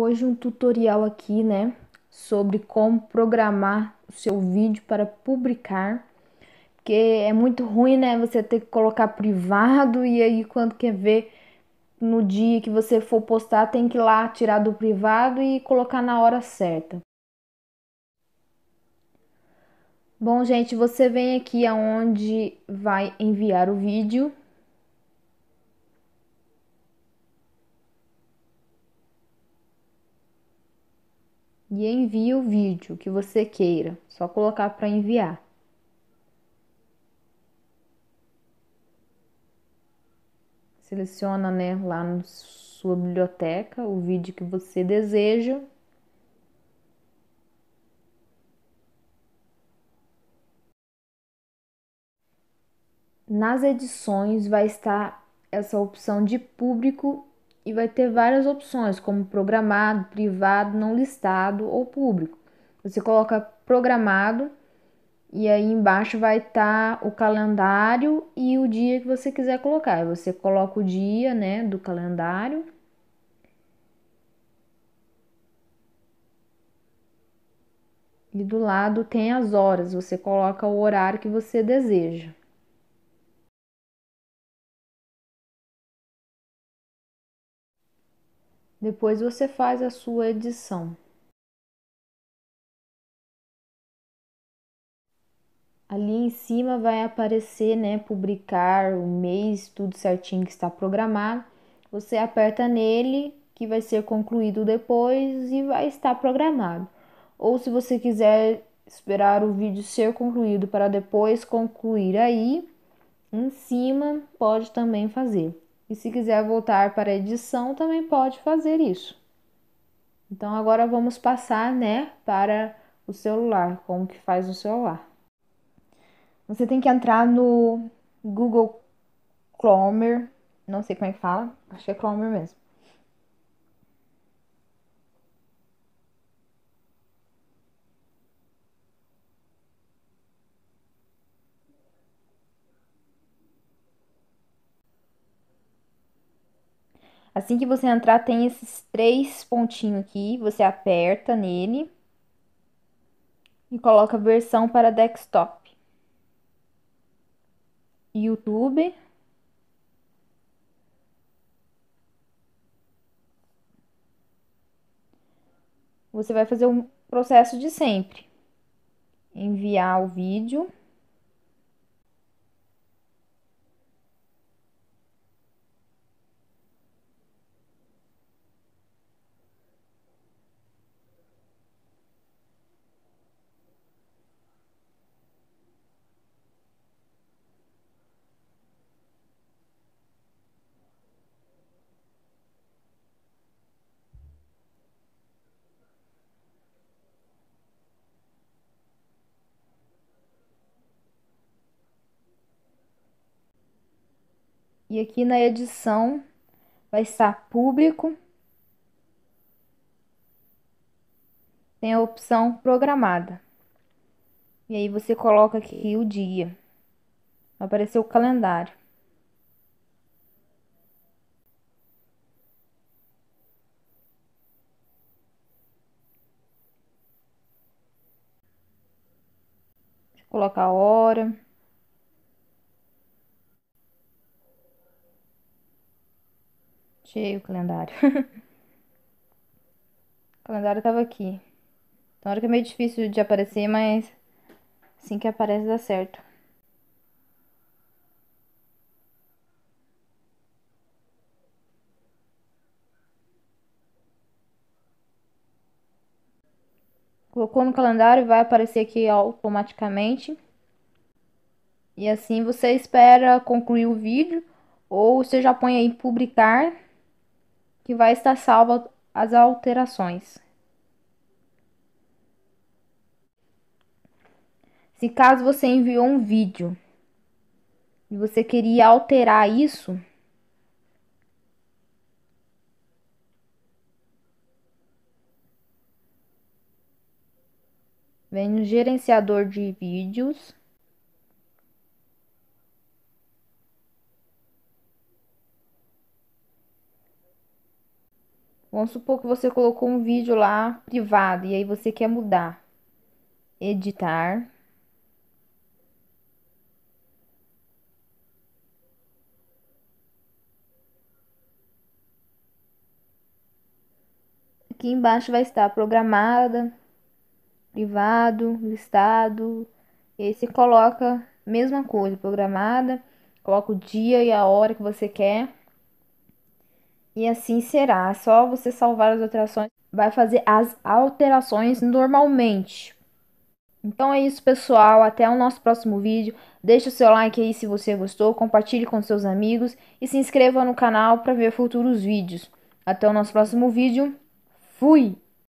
Hoje um tutorial aqui, né, sobre como programar o seu vídeo para publicar, porque é muito ruim, né, você ter que colocar privado e aí quando quer ver no dia que você for postar, tem que ir lá tirar do privado e colocar na hora certa. Bom, gente, você vem aqui aonde vai enviar o vídeo e envie o vídeo que você queira, só colocar para enviar. Seleciona né, lá na sua biblioteca o vídeo que você deseja. Nas edições vai estar essa opção de público e vai ter várias opções, como programado, privado, não listado ou público. Você coloca programado e aí embaixo vai estar tá o calendário e o dia que você quiser colocar. Você coloca o dia, né, do calendário. E do lado tem as horas, você coloca o horário que você deseja. Depois você faz a sua edição. Ali em cima vai aparecer, né, publicar o mês, tudo certinho que está programado. Você aperta nele, que vai ser concluído depois e vai estar programado. Ou se você quiser esperar o vídeo ser concluído para depois concluir aí, em cima pode também fazer. E se quiser voltar para a edição, também pode fazer isso. Então agora vamos passar, né, para o celular, como que faz o celular. Você tem que entrar no Google Chrome, não sei como é que fala, acho que é Chrome mesmo. Assim que você entrar, tem esses três pontinhos aqui, você aperta nele e coloca versão para desktop. YouTube. Você vai fazer o um processo de sempre. Enviar o vídeo. E aqui na edição vai estar público. Tem a opção programada. E aí você coloca aqui o dia. Vai aparecer o calendário. colocar a hora. Cheio o calendário. o calendário tava aqui. Então, hora que é meio difícil de aparecer, mas assim que aparece dá certo. Colocou no calendário, e vai aparecer aqui automaticamente. E assim você espera concluir o vídeo ou você já põe aí publicar que vai estar salvo as alterações. Se caso você enviou um vídeo e você queria alterar isso, vem no gerenciador de vídeos Vamos supor que você colocou um vídeo lá privado e aí você quer mudar. Editar. Aqui embaixo vai estar programada, privado, listado. E aí você coloca mesma coisa, programada, coloca o dia e a hora que você quer. E assim será. Só você salvar as alterações vai fazer as alterações normalmente. Então é isso, pessoal. Até o nosso próximo vídeo. Deixe o seu like aí se você gostou, compartilhe com seus amigos e se inscreva no canal para ver futuros vídeos. Até o nosso próximo vídeo. Fui!